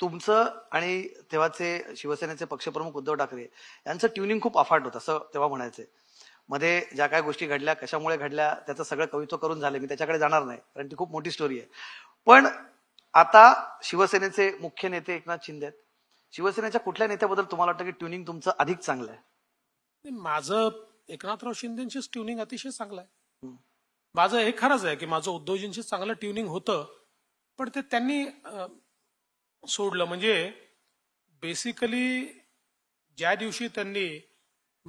तुमचं आणि तेव्हाचे शिवसेनेचे पक्षप्रमुख उद्धव ठाकरे यांचं ट्युनिंग खूप अफाट होतं असं तेव्हा म्हणायचंय मध्ये ज्या काय गोष्टी घडल्या कशामुळे घडल्या त्याचं सगळं कवित्व करून झालं मी त्याच्याकडे जाणार नाही कारण ती खूप मोठी स्टोरी आहे पण आता शिवसेनेचे मुख्य नेते एकनाथ शिंदे आहेत शिवसेनेच्या कुठल्या नेत्याबद्दल तुम्हाला वाटतं की ट्युनिंग तुमचं अधिक चांगलं आहे माझं एकनाथराव शिंदेचीच ट्युनिंग अतिशय चांगलं आहे माझं हे खरंच आहे की माझं उद्धवजींशी चांगलं ट्युनिंग होतं पण ते त्यांनी सोडलं म्हणजे बेसिकली ज्या दिवशी त्यांनी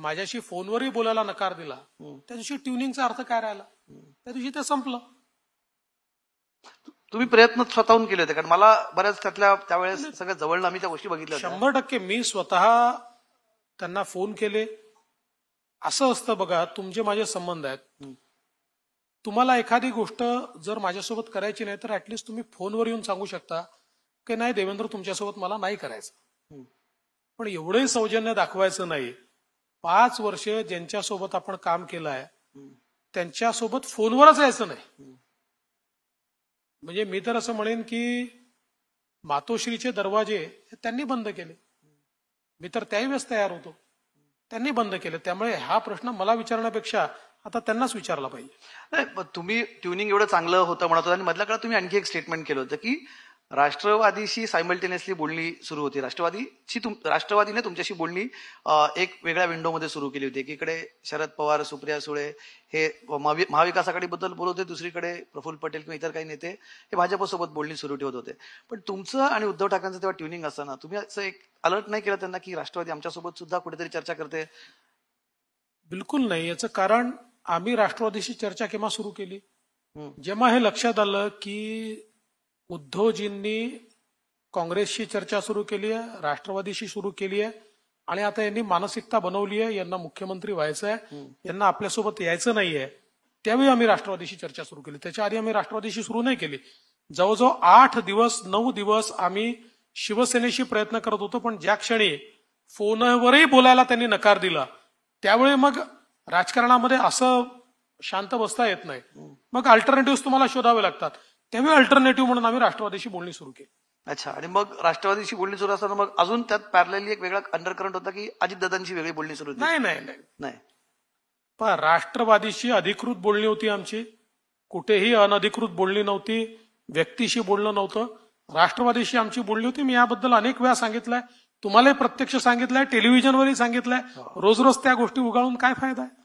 माझ्याशी फोनवरही बोलायला नकार दिला त्या दिवशी ट्युनिंगचा अर्थ काय राहिला त्या दिवशी ते संपलं तुम्ही प्रयत्न स्वतःहून केले होते कारण मला बऱ्याच त्यातल्या त्यावेळेस सगळ्या जवळ आम्ही त्या गोष्टी बघितल्या शंभर टक्के मी स्वतः त्यांना फोन केले असं असतं बघा तुमचे माझे संबंध आहेत तुम्हाला एखादी गोष्ट जर माझ्यासोबत करायची नाही तर ऍटलिस्ट तुम्ही फोनवर येऊन सांगू शकता की नाही देवेंद्र तुमच्यासोबत मला नाही करायचं पण एवढंही सौजन्य दाखवायचं नाही पाच वर्ष ज्यांच्यासोबत आपण काम केलं आहे त्यांच्यासोबत फोनवरच यायचं नाही म्हणजे मी तर असं म्हणेन की मातोश्रीचे दरवाजे त्यांनी बंद केले मी तर त्याही वेळेस तयार होतो त्यांनी बंद केले त्यामुळे हा प्रश्न मला विचारण्यापेक्षा आता त्यांनाच विचारला पाहिजे तुम्ही ट्युनिंग एवढं चांगलं होतं म्हणत होता आणि मधल्या काळात तुम्ही आणखी एक स्टेटमेंट केलं होतं की राष्ट्रवादीशी सायमल्टेनियसली बोलणी सुरू होती राष्ट्रवादीची तुम राष्ट्रवादीने तुमच्याशी बोलणी एक वेगळ्या विंडोमध्ये सुरू केली होती एकीकडे शरद पवार सुप्रिया सुळे हे महाविकास आघाडीबद्दल बोलत होते दुसरीकडे प्रफुल्ल पटेल किंवा इतर काही नेते हे भाजपसोबत बोलणी सुरू ठेवत होते पण तुमचं आणि उद्धव ठाकरेंचं तेव्हा ट्युनिंग असताना तुम्ही असं एक अलर्ट नाही केलं त्यांना की राष्ट्रवादी आमच्यासोबत सुद्धा कुठेतरी चर्चा करते बिलकुल नाही याचं कारण आम्ही राष्ट्रवादीशी चर्चा केव्हा सुरू केली जेव्हा हे लक्षात आलं की उद्धवजींनी काँग्रेसशी चर्चा सुरू केली आहे राष्ट्रवादीशी सुरू केली आहे आणि आता यांनी मानसिकता बनवली आहे यांना मुख्यमंत्री व्हायचं आहे यांना आपल्यासोबत यायचं नाहीये त्यावेळी आम्ही राष्ट्रवादीशी चर्चा सुरू केली त्याच्या आधी आम्ही राष्ट्रवादीशी सुरू नाही केली जवळजवळ आठ दिवस नऊ दिवस आम्ही शिवसेनेशी प्रयत्न करत होतो पण ज्या क्षणी फोनवरही बोलायला त्यांनी नकार दिला त्यावेळी मग राजकारणामध्ये असं शांत बसता येत नाही मग अल्टरनेटिव्ह तुम्हाला शोधावे लागतात तेव्हा अल्टरनेटिव्ह म्हणून आम्ही राष्ट्रवादीशी बोलणी सुरू केली अच्छा आणि मग राष्ट्रवादीशी बोलणी सुरू असताना मग अजून त्यात पॅरलेली एक वेगळा अंडरकरंट होता की दादांची वेगळी बोलणी सुरू नाही नाही नाही पण राष्ट्रवादीशी अधिकृत बोलणी होती आमची कुठेही अनधिकृत बोलणी नव्हती व्यक्तीशी बोलणं नव्हतं राष्ट्रवादीशी आमची बोलणी होती मी याबद्दल अनेक वेळा सांगितलंय तुम्हालाही प्रत्यक्ष सांगितलंय टेलिव्हिजनवरही सांगितलंय हो. रोज रोज त्या गोष्टी उगाळून काय फायदा आहे